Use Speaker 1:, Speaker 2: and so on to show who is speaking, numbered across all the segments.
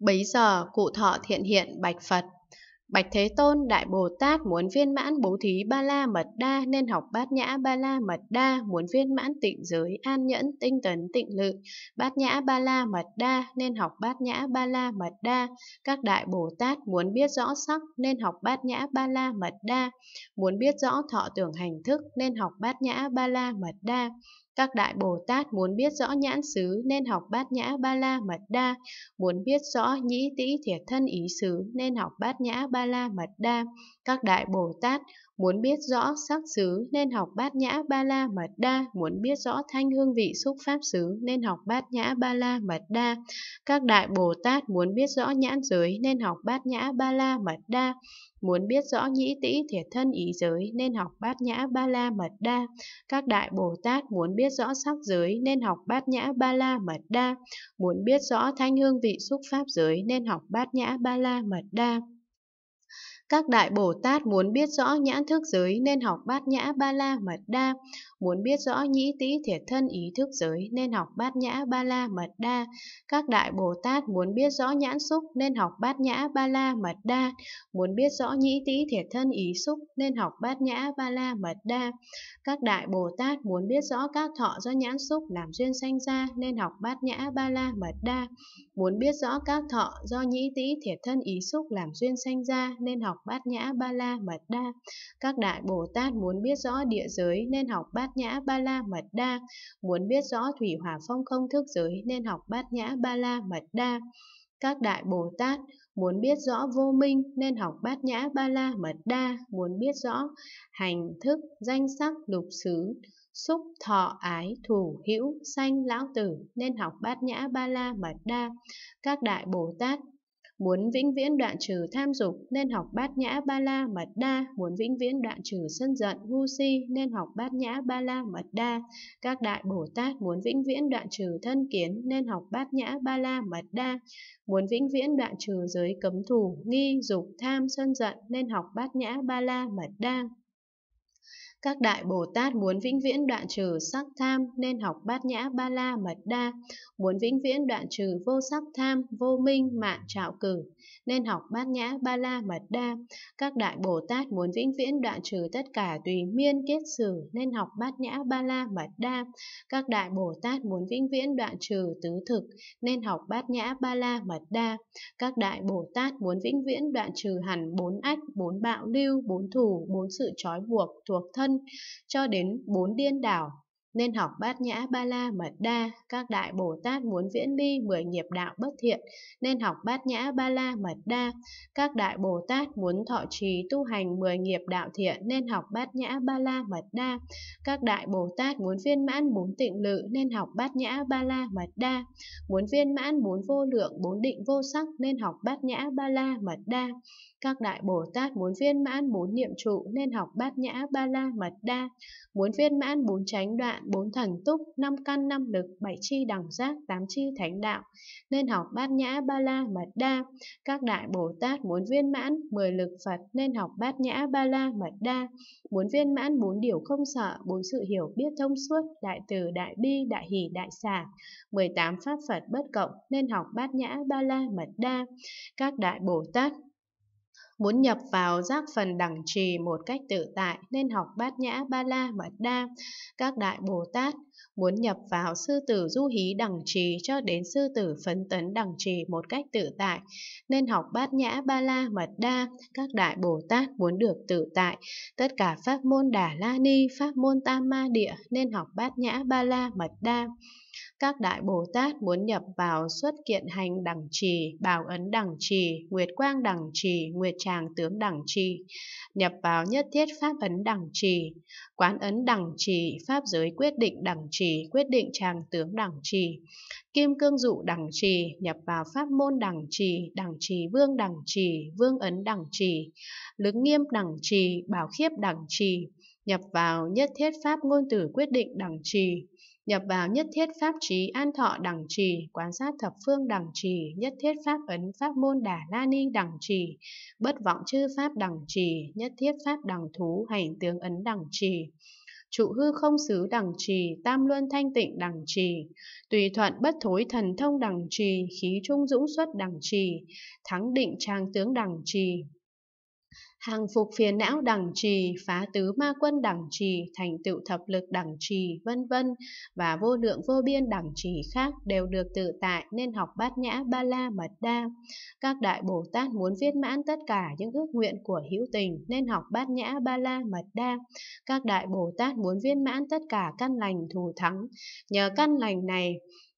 Speaker 1: Bấy giờ cụ thọ thiện hiện bạch Phật. Bạch Thế Tôn Đại Bồ Tát muốn viên mãn bố thí ba la mật đa nên học bát nhã ba la mật đa, muốn viên mãn tịnh giới an nhẫn tinh tấn tịnh lự, bát nhã ba la mật đa nên học bát nhã ba la mật đa. Các đại Bồ Tát muốn biết rõ sắc nên học bát nhã ba la mật đa, muốn biết rõ thọ tưởng hành thức nên học bát nhã ba la mật đa, các đại Bồ Tát muốn biết rõ nhãn xứ nên học bát nhã ba la mật đa, muốn biết rõ nhĩ tĩ thiệt thân ý xứ nên học bát nhã ba la mật đa. Các đại Bồ Tát muốn biết rõ sắc xứ nên học bát nhã ba la mật đa, muốn biết rõ thanh hương vị xúc pháp xứ nên học bát nhã ba la mật đa. Các đại Bồ Tát muốn biết rõ nhãn giới nên học bát nhã ba la mật đa, muốn biết rõ nhĩ tĩ thiệt thân ý giới nên học bát nhã ba la mật đa. Các đại Bồ Tát muốn biết biết rõ sắc giới nên học bát nhã ba la mật đa, muốn biết rõ thanh hương vị xúc pháp giới nên học bát nhã ba la mật đa. Các đại Bồ Tát muốn biết rõ nhãn thức giới nên học bát nhã ba la mật đa, muốn biết rõ nhĩ tĩ thiệt thân ý thức giới nên học bát nhã ba la mật đa. Các đại Bồ Tát muốn biết rõ nhãn xúc nên học bát nhã ba la mật đa, muốn biết rõ nhĩ tĩ thiệt thân ý xúc nên học bát nhã ba la mật đa. Các đại Bồ Tát muốn biết rõ các thọ do nhãn xúc làm duyên sanh ra nên học bát nhã ba la mật đa. Muốn biết rõ các thọ do nhĩ tĩ thiệt thân ý xúc làm duyên sanh ra nên học học Bát Nhã Ba La Mật Đa. Các đại Bồ Tát muốn biết rõ địa giới nên học Bát Nhã Ba La Mật Đa, muốn biết rõ thủy hỏa phong không thức giới nên học Bát Nhã Ba La Mật Đa. Các đại Bồ Tát muốn biết rõ vô minh nên học Bát Nhã Ba La Mật Đa, muốn biết rõ hành thức, danh sắc, lục xứ, xúc thọ ái thủ hữu sanh lão tử nên học bát nhã ba la mật đa các đại bồ tát muốn vĩnh viễn đoạn trừ tham dục nên học bát nhã ba la mật đa, muốn vĩnh viễn đoạn trừ sân giận ngu si nên học bát nhã ba la mật đa. Các đại Bồ Tát muốn vĩnh viễn đoạn trừ thân kiến nên học bát nhã ba la mật đa, muốn vĩnh viễn đoạn trừ giới cấm thủ, nghi, dục, tham, sân giận nên học bát nhã ba la mật đa. Các đại Bồ Tát muốn vĩnh viễn đoạn trừ sắc tham nên học bát nhã ba la mật đa, muốn vĩnh viễn đoạn trừ vô sắc tham, vô minh, mạng trạo cử nên học bát nhã ba la mật đa. Các đại Bồ Tát muốn vĩnh viễn đoạn trừ tất cả tùy miên kiết sử nên học bát nhã ba la mật đa. Các đại Bồ Tát muốn vĩnh viễn đoạn trừ tứ thực nên học bát nhã ba la mật đa. Các đại Bồ Tát muốn vĩnh viễn đoạn trừ hẳn bốn ách, bốn bạo lưu, bốn thủ, bốn sự trói buộc thuộc thân Vân cho đến bốn điên đảo, nên học bát nhã ba la mật đa, các đại Bồ Tát muốn viễn ly mười nghiệp đạo bất thiện, nên học bát nhã ba la mật đa, các đại Bồ Tát muốn thọ trì tu hành mười nghiệp đạo thiện, nên học bát nhã ba la mật đa, các đại Bồ Tát muốn viên mãn bốn tịnh lự, nên học bát nhã ba la mật đa, muốn viên mãn bốn vô lượng, bốn định vô sắc, nên học bát nhã ba la mật đa, các đại Bồ Tát muốn viên mãn bốn niệm trụ nên học bát nhã ba la mật đa, muốn viên mãn bốn chánh đoạn, bốn thần túc, năm căn năm lực, bảy chi đẳng giác, tám chi thánh đạo, nên học bát nhã ba la mật đa. Các đại Bồ Tát muốn viên mãn mười lực Phật nên học bát nhã ba la mật đa, muốn viên mãn bốn điều không sợ, bốn sự hiểu biết thông suốt, đại từ, đại bi, đại hỷ, đại xả, 18 pháp Phật bất cộng nên học bát nhã ba la mật đa. Các đại Bồ Tát muốn nhập vào giác phần đẳng trì một cách tự tại nên học bát nhã ba la mật đa các đại bồ tát muốn nhập vào sư tử du hí đẳng trì cho đến sư tử phấn tấn đẳng trì một cách tự tại nên học bát nhã ba la mật đa các đại bồ tát muốn được tự tại tất cả pháp môn đà la ni pháp môn tam ma địa nên học bát nhã ba la mật đa các đại bồ tát muốn nhập vào xuất kiện hành đẳng trì bảo ấn đẳng trì nguyệt quang đẳng trì nguyệt trà tràng tướng đẳng trì, nhập vào nhất thiết pháp ấn đẳng trì, quán ấn đẳng trì, pháp giới quyết định đẳng trì, quyết định tràng tướng đẳng trì, kim cương dụ đẳng trì, nhập vào pháp môn đẳng trì, đẳng trì vương đẳng trì, vương ấn đẳng trì, lưỡng nghiêm đẳng trì, bảo khiếp đẳng trì, nhập vào nhất thiết pháp ngôn tử quyết định đẳng trì, nhập vào nhất thiết pháp trí an thọ đẳng trì, quan sát thập phương đẳng trì, nhất thiết pháp ấn pháp môn đà la ni đẳng trì, bất vọng chư pháp đẳng trì, nhất thiết pháp đẳng thú hành tướng ấn đẳng trì. Trụ hư không xứ đẳng trì, tam luân thanh tịnh đẳng trì, tùy thuận bất thối thần thông đẳng trì, khí trung dũng xuất đẳng trì, thắng định trang tướng đẳng trì, hàng phục phiền não đẳng trì, phá tứ ma quân đẳng trì, thành tựu thập lực đẳng trì, vân vân và vô lượng vô biên đẳng trì khác đều được tự tại nên học bát nhã ba la mật đa. Các đại Bồ Tát muốn viên mãn tất cả những ước nguyện của hữu tình nên học bát nhã ba la mật đa. Các đại Bồ Tát muốn viên mãn tất cả căn lành thù thắng. Nhờ căn lành này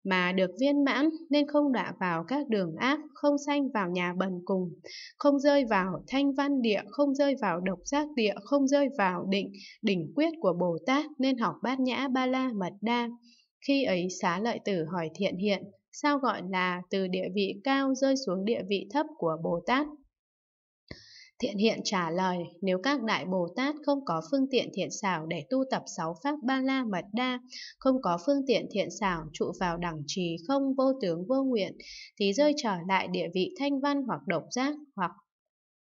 Speaker 1: mà được viên mãn nên không đọa vào các đường ác, không sanh vào nhà bần cùng, không rơi vào thanh văn địa, không rơi vào độc giác địa, không rơi vào định, đỉnh quyết của Bồ Tát nên học bát nhã ba la mật đa. Khi ấy xá lợi tử hỏi thiện hiện, sao gọi là từ địa vị cao rơi xuống địa vị thấp của Bồ Tát? Thiện hiện trả lời, nếu các đại Bồ Tát không có phương tiện thiện xảo để tu tập sáu pháp ba la mật đa, không có phương tiện thiện xảo trụ vào đẳng trì không vô tướng vô nguyện, thì rơi trở lại địa vị thanh văn hoặc độc giác hoặc